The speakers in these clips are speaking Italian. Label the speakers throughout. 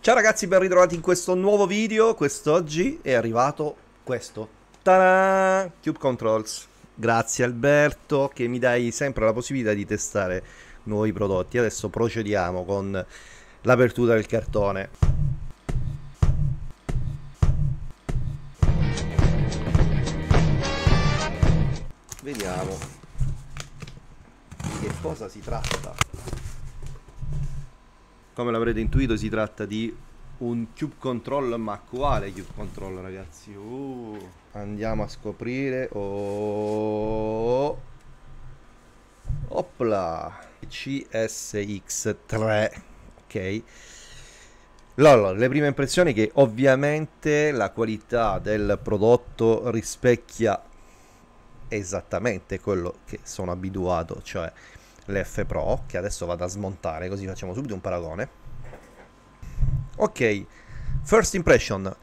Speaker 1: Ciao ragazzi, ben ritrovati in questo nuovo video. Quest'oggi è arrivato questo. Tada! Cube Controls. Grazie Alberto che mi dai sempre la possibilità di testare nuovi prodotti. Adesso procediamo con l'apertura del cartone. Vediamo di che cosa si tratta come l'avrete intuito si tratta di un Cube Control, ma quale Cube Control ragazzi? Uh, andiamo a scoprire. Oh, opla, CSX3, ok. Lollo, le prime impressioni che ovviamente la qualità del prodotto rispecchia esattamente quello che sono abituato, cioè l'F Pro che adesso vado a smontare così facciamo subito un paragone ok first impression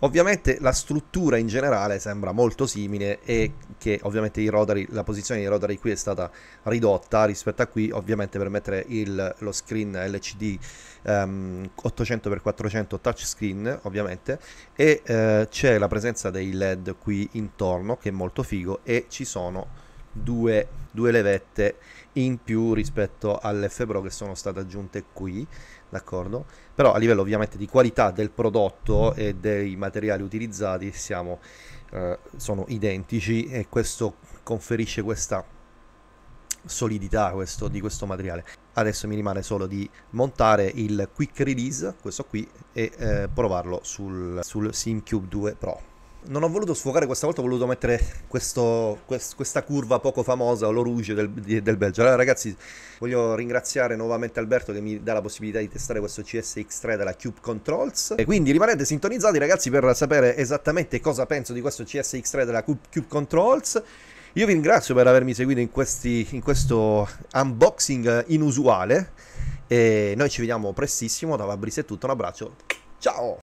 Speaker 1: Ovviamente la struttura in generale sembra molto simile e che ovviamente rotary, la posizione dei rotary qui è stata ridotta rispetto a qui, ovviamente per mettere il, lo screen LCD um, 800x400 touchscreen ovviamente e eh, c'è la presenza dei LED qui intorno che è molto figo e ci sono due, due levette in più rispetto all'F Pro che sono state aggiunte qui, d'accordo? Però a livello ovviamente di qualità del prodotto e dei materiali utilizzati siamo, eh, sono identici e questo conferisce questa solidità questo, di questo materiale. Adesso mi rimane solo di montare il quick release, questo qui, e eh, provarlo sul, sul SimCube 2 Pro non ho voluto sfogare questa volta, ho voluto mettere questo, quest, questa curva poco famosa, l'oruge del, del Belgio. Allora ragazzi, voglio ringraziare nuovamente Alberto che mi dà la possibilità di testare questo CSX3 della Cube Controls. E quindi rimanete sintonizzati ragazzi per sapere esattamente cosa penso di questo CSX3 della Cube, Cube Controls. Io vi ringrazio per avermi seguito in, questi, in questo unboxing inusuale. E noi ci vediamo prestissimo. Da Fabrizio è tutto, un abbraccio. Ciao!